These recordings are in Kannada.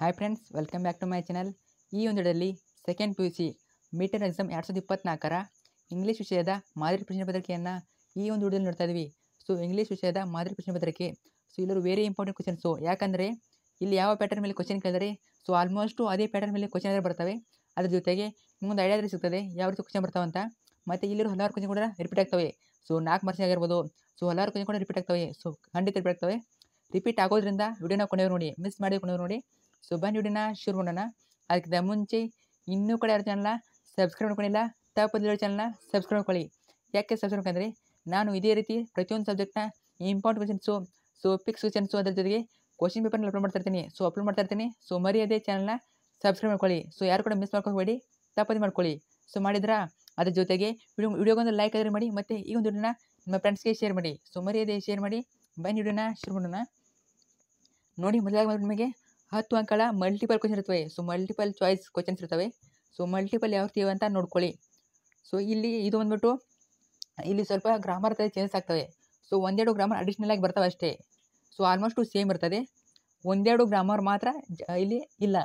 hi friends welcome back to my channel ಈ ಒಂದರಲ್ಲಿ ಸೆಕೆಂಡ್ ಪಿ ಯು ಸಿ ಮೀಟರ್ ಎಕ್ಸಾಮ್ ಎರಡು ಸಾವಿರದ ಇಪ್ಪತ್ತ್ನಾಲ್ಕರ ಇಂಗ್ಲೀಷ್ ವಿಷಯದ ಮಾದರಿ ಪ್ರಶ್ನೆ ಪತ್ರಿಕೆಯನ್ನು ಈ ಒಂದು ವಿಡಿಯೋದಲ್ಲಿ ನೋಡ್ತಾ ಇದ್ವಿ ಸೊ ಇಂಗ್ಲೀಷ್ ವಿಷಯದ ಮಾದರಿ ಪ್ರಶ್ನೆ ಪತ್ರಿಕೆ ಸೊ ಇಲ್ಲರೂ ವೆರಿ ಇಂಪಾರ್ಟೆಂಟ್ ಸೊ ಯಾಕಂದರೆ ಇಲ್ಲಿ ಯಾವ ಪ್ಯಾಟರ್ನ್ ಮೇಲೆ ಕ್ವಶನ್ ಕೇಳಿದರೆ ಸೊ ಆಲ್ಮೋಸ್ಟು ಅದೇ ಪ್ಯಾಟರ್ನ್ ಮೇಲೆ ಕ್ವಶನ್ ಆದರೆ ಬರ್ತವೆ ಅದ್ರ ಜೊತೆಗೆ ನಿಮ್ಮೊಂದು ಐಡಿಯಾ ಆದರೆ ಸಿಗ್ತದೆ ಯಾವ ರೀತಿ ಕ್ವಶನ್ ಬರ್ತಾವಂತ ಮತ್ತು ಇಲ್ಲಿರೋ ಹಲವಾರು ಕ್ವಶನ್ ಕೂಡ ರಿಪೀಟ್ ಆಗ್ತವೆ ಸೊ ನಾಲ್ಕು ಮಾರ್ಕ್ಸ್ ಆಗಿರ್ಬೋದು ಸೊ ಹಲವಾರು ಕ್ವಶನ್ ಕೂಡ ರಿಪೀಟ್ ಆಗ್ತವೆ ಸೊ ಖಂಡಿತ ರಿಪೀಟ್ ಆಗ್ತವೆ ರಿಪೀಟ್ ಆಗೋದ್ರಿಂದ ವಿಡಿಯೋನ ಕೊನೆಯವ್ರು ನೋಡಿ ಮಿಸ್ ಮಾಡಿ ಕೊನೆಯವ್ರು ನೋಡಿ ಶುಭಾನ್ಯೂಡಿನ ಶುರು ಮಾಡೋಣ ಅದಕ್ಕಿಂತ ಮುಂಚೆ ಇನ್ನೂ ಕೂಡ ಯಾರು ಚಾನಲ್ನ ಸಬ್ಸ್ಕ್ರೈಬ್ ಮಾಡ್ಕೊಂಡಿಲ್ಲ ತಪ್ಪದಿರೋ ಚಾನಲ್ನ ಸಬ್ಸ್ಕ್ರೈಬ್ ಮಾಡ್ಕೊಳ್ಳಿ ಯಾಕೆ ಸಬ್ಸ್ಕ್ರೈಬ್ ಮಾಡ್ಕೊಂಡ್ರೆ ನಾನು ಇದೇ ರೀತಿ ಪ್ರತಿಯೊಂದು ಸಬ್ಜೆಕ್ಟ್ನ ಇಂಪಾರ್ಟೆಂಟ್ ಕ್ವಶನ್ಸು ಸೊ ಪಿಕ್ಸ್ ಕ್ವಶನ್ಸು ಅದ್ರ ಜೊತೆಗೆ ಕ್ವಶನ್ ಪೇಪರ್ನ ಅಪ್ಲೋಡ್ ಮಾಡ್ತಾ ಇರ್ತೀನಿ ಸೊ ಅಪ್ಲೋಡ್ ಮಾಡ್ತಾ ಇರ್ತೀನಿ ಸೊ ಮರ್ಯಾದೆ ಚಾನಲ್ನ ಸಬ್ಸ್ಕ್ರೈಬ್ ಮಾಡ್ಕೊಳ್ಳಿ ಸೊ ಯಾರು ಕೂಡ ಮಿಸ್ ಮಾಡ್ಕೋಬೇಡಿ ತಪ್ಪದೆ ಮಾಡ್ಕೊಳ್ಳಿ ಸೊ ಮಾಡಿದ್ರಾ ಅದ್ರ ಜೊತೆಗೆ ವಿಡಿಯೋ ವಿಡಿಯೋಗೊಂದು ಲೈಕ್ ಆದರೆ ಮಾಡಿ ಮತ್ತು ಈ ಒಂದು ವಿಡಿಯೋನ ನಿಮ್ಮ ಫ್ರೆಂಡ್ಸ್ಗೆ ಶೇರ್ ಮಾಡಿ ಸೊ ಮರ್ಯಾದೆ ಶೇರ್ ಮಾಡಿ ಬನ್ನಿ ವಿಡಿಯೋನ ಶುರು ಮಾಡೋಣ ನೋಡಿ ಮೊದಲಾಗಿ ನಿಮಗೆ ಹತ್ತು ಅಂಕಗಳ ಮಲ್ಟಿಪಲ್ ಕ್ವಶನ್ ಇರ್ತವೆ ಸೊ ಮಲ್ಟಿಪಲ್ ಚಾಯ್ಸ್ ಕ್ವಶನ್ಸ್ ಇರ್ತವೆ ಸೊ ಮಲ್ಟಿಪಲ್ ಯಾವ ರೀತಿ ಅಂತ ನೋಡ್ಕೊಳ್ಳಿ ಸೊ ಇಲ್ಲಿ ಇದು ಬಂದ್ಬಿಟ್ಟು ಇಲ್ಲಿ ಸ್ವಲ್ಪ ಗ್ರಾಮರ್ ಥರ ಚೇಂಜಸ್ ಆಗ್ತವೆ ಸೊ ಒಂದೆರಡು ಗ್ರಾಮರ್ ಅಡಿಷ್ನಲ್ ಆಗಿ ಬರ್ತವೆ ಅಷ್ಟೇ ಸೊ ಆಲ್ಮೋಸ್ಟು ಸೇಮ್ ಇರ್ತದೆ ಒಂದೆರಡು ಗ್ರಾಮರ್ ಮಾತ್ರ ಇಲ್ಲಿ ಇಲ್ಲ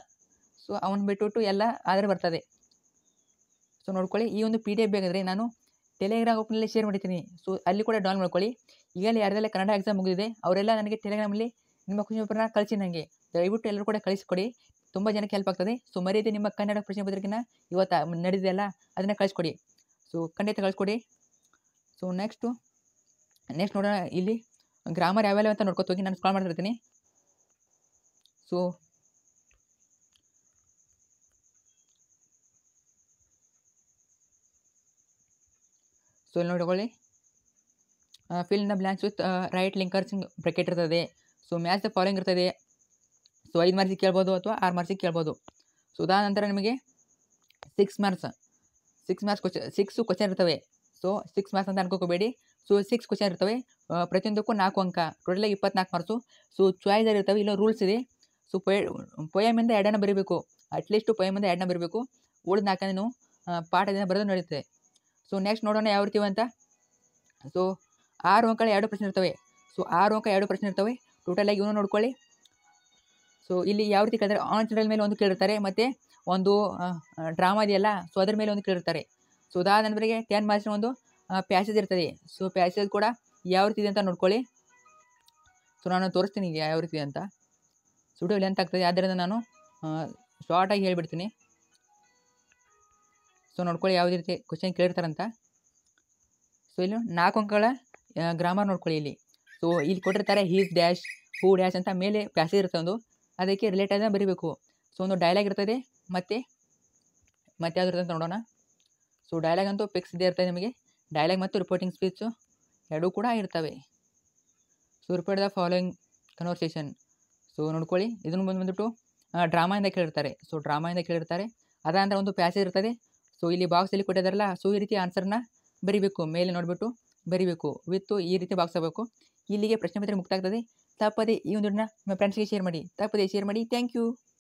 ಸೊ ಅವನು ಬಿಟ್ಟುಬಿಟ್ಟು ಎಲ್ಲ ಆದರೆ ಬರ್ತದೆ ಸೊ ನೋಡ್ಕೊಳ್ಳಿ ಈ ಒಂದು ಪಿ ಡಿ ಎಫ್ ಬೇಕಾದರೆ ನಾನು ಟೆಲಿಗ್ರಾಮ್ ಗ್ರೂಪ್ನಲ್ಲಿ ಶೇರ್ ಮಾಡಿದ್ದೀನಿ ಸೊ ಅಲ್ಲಿ ಕೂಡ ಡೌನ್ ಮಾಡ್ಕೊಳ್ಳಿ ಈಗಲೇ ಯಾರೆಲ್ಲ ಕನ್ನಡ ಎಕ್ಸಾಮ್ ಮುಗಿದಿದೆ ಅವರೆಲ್ಲ ನನಗೆ ಟೆಲಿಗ್ರಾಮಲ್ಲಿ ನಿಮ್ಮ ಕುಶಿಯೊಬ್ಬರನ್ನ ಕಳಿಸಿ ನನಗೆ ದಯವಿಟ್ಟು ಎಲ್ಲರೂ ಕೂಡ ಕಳಿಸ್ಕೊಡಿ ತುಂಬ ಜನಕ್ಕೆ ಹೆಲ್ಪ್ ಆಗ್ತದೆ ಸೊ ಮರ್ಯಾದೆ ನಿಮ್ಮ ಕನ್ನಡ ಪ್ರಶ್ನೆ ಪತ್ರಿಕೆನ ಇವತ್ತು ಅಲ್ಲ ಅದನ್ನು ಕಳಿಸ್ಕೊಡಿ ಸೊ ಖಂಡಿತ ಕಳಿಸ್ಕೊಡಿ ಸೊ ನೆಕ್ಸ್ಟು ನೆಕ್ಸ್ಟ್ ನೋಡೋಣ ಇಲ್ಲಿ ಗ್ರಾಮರ್ ಯಾವ್ಯಾವ ಅಂತ ಹೋಗಿ ನಾನು ಕಾಲ್ ಮಾಡ್ತಿರ್ತೀನಿ ಸೊ ಸೊ ಇಲ್ಲಿ ನೋಡ್ಕೊಳ್ಳಿ fill in blanks with right linkers bracket ಇರ್ತದೆ ಸೊ ದ ಫಾಲೋಯಿಂಗ್ ಇರ್ತದೆ ಸೊ ಐದು ಮಾರ್ಕ್ಸಿಗೆ ಕೇಳ್ಬೋದು ಅಥವಾ ಆರು ಮಾರ್ಕ್ಸಿಗೆ ಕೇಳ್ಬೋದು ಸೊ ನಂತರ ನಿಮಗೆ six marks six marks question six question ಇರ್ತವೆ ಸೊ ಸಿಕ್ಸ್ ಮಾರ್ಕ್ಸ್ ಅಂತ ಅನ್ಕೋಬೇಡಿ ಸೊ ಸಿಕ್ಸ್ ಕ್ವಶನ್ ಇರ್ತವೆ ಪ್ರತಿಯೊಂದಕ್ಕೂ ನಾಲ್ಕು ಅಂಕ ಟೋಟಲಾಗಿ ಇಪ್ಪತ್ನಾಲ್ಕು ಮಾರ್ಕ್ಸು ಸೊ ಚಾಯ್ಸ್ ಇರ್ತವೆ ಇಲ್ಲ ರೂಲ್ಸ್ ಇದೆ ಸೊ ಪೊಯ ಪೊಯಮಿಂದ ಎರಡನ್ನ ಬರೀಬೇಕು ಅಟ್ಲೀಸ್ಟ್ ಪೊಯಮಿಂದ ಎರಡನ್ನ ಬರಬೇಕು ಉಳಿದ ನಾಲ್ಕನೇ ನೀವು ಪಾಠದಿಂದ ಬರೆದು ನಡೆಯುತ್ತೆ ಸೊ ನೆಕ್ಸ್ಟ್ ನೋಡೋಣ ಯಾವ ರೀತಿ ಅಂತ ಸೊ ಆರು ಅಂಕಗಳು ಎರಡು ಪ್ರಶ್ನೆ ಇರ್ತವೆ ಸೊ ಆರು ಅಂಕ ಎರಡು ಪ್ರಶ್ನೆ ಇರ್ತವೆ ಟೋಟಲಾಗಿ ಇವನು ನೋಡ್ಕೊಳ್ಳಿ ಸೊ ಇಲ್ಲಿ ಯಾವ ರೀತಿ ಕೇಳಿದ್ರೆ ಆನ್ ಜನರಲ್ ಮೇಲೆ ಒಂದು ಕೇಳಿರ್ತಾರೆ ಮತ್ತು ಒಂದು ಡ್ರಾಮಾ ಇದೆಯಲ್ಲ ಸೊ ಅದ್ರ ಮೇಲೆ ಒಂದು ಕೇಳಿರ್ತಾರೆ ಸೊ ಉದಾಹರಣೆಗೆ ಟೆನ್ ಮಾರ್ಚ್ನ ಒಂದು ಪ್ಯಾಸೇಜ್ ಇರ್ತದೆ ಸೊ ಪ್ಯಾಸೇಜ್ ಕೂಡ ಯಾವ ರೀತಿ ಇದೆ ಅಂತ ನೋಡ್ಕೊಳ್ಳಿ ಸೊ ನಾನು ತೋರಿಸ್ತೀನಿ ಈಗ ಯಾವ ರೀತಿ ಅಂತ ಸುಡು ಲೆಂತ್ ಆಗ್ತದೆ ಆದ್ದರಿಂದ ನಾನು ಶಾರ್ಟಾಗಿ ಹೇಳಿಬಿಡ್ತೀನಿ ಸೊ ನೋಡ್ಕೊಳ್ಳಿ ಯಾವುದೇ ರೀತಿ ಕ್ವಶನ್ ಕೇಳಿರ್ತಾರಂತ ಸೊ ಇಲ್ಲಿ ನಾಲ್ಕು ಅಂಕಗಳ ಗ್ರಾಮರ್ ನೋಡ್ಕೊಳ್ಳಿ ಇಲ್ಲಿ ಸೊ ಇಲ್ಲಿ ಕೊಟ್ಟಿರ್ತಾರೆ ಹೀಸ್ ಡ್ಯಾಶ್ ಹೂ ಡ್ಯಾಶ್ ಅಂತ ಮೇಲೆ ಪ್ಯಾಸೇಜ್ ಇರ್ತದೆ ಒಂದು ಅದಕ್ಕೆ ರಿಲೇಟಾದ ಬರೀಬೇಕು ಸೊ ಒಂದು ಡೈಲಾಗ್ ಇರ್ತದೆ ಮತ್ತು ಮತ್ತೆ ಯಾವ್ದು ಇರ್ತದೆ ನೋಡೋಣ ಸೊ ಡೈಲಾಗ್ ಅಂತೂ ಪಿಕ್ಸ್ ಇದೇ ಇರ್ತದೆ ನಿಮಗೆ ಡೈಲಾಗ್ ಮತ್ತು ರಿಪೋರ್ಟಿಂಗ್ ಸ್ಪೀಚು ಎರಡೂ ಕೂಡ ಇರ್ತವೆ so report the following conversation so ನೋಡ್ಕೊಳ್ಳಿ ಇದನ್ನು ಬಂದು ಬಂದುಬಿಟ್ಟು ಡ್ರಾಮಾಯಿಂದ ಕೇಳಿರ್ತಾರೆ ಸೊ ಡ್ರಾಮಾಯಿಂದ ಕೇಳಿರ್ತಾರೆ ಅದಾದ್ರೆ ಒಂದು ಪ್ಯಾಸೇಜ್ ಇರ್ತದೆ ಸೊ ಇಲ್ಲಿ ಬಾಕ್ಸಲ್ಲಿ ಕೊಟ್ಟಿದ್ದಾರಲ್ಲ ಸೊ ಈ ರೀತಿ ಆನ್ಸರ್ನ ಬರಿಬೇಕು ಮೇಲೆ ನೋಡಿಬಿಟ್ಟು ಬರೀಬೇಕು ವಿತ್ತು ಈ ರೀತಿ ಬಾಕ್ಸ್ ಆಗಬೇಕು ಇಲ್ಲಿಗೆ ಪ್ರಶ್ನೆ ಪತ್ರ ಮುಕ್ತಾಗ್ತದೆ ತಪ್ಪದೆ ಈ ಒಂದು ನಮ್ಮ ಫ್ರೆಂಡ್ಸ್ಗೆ ಶೇರ್ ಮಾಡಿ ತಪ್ಪದೇ ಶೇರ್ ಮಾಡಿ ಥ್ಯಾಂಕ್ ಯು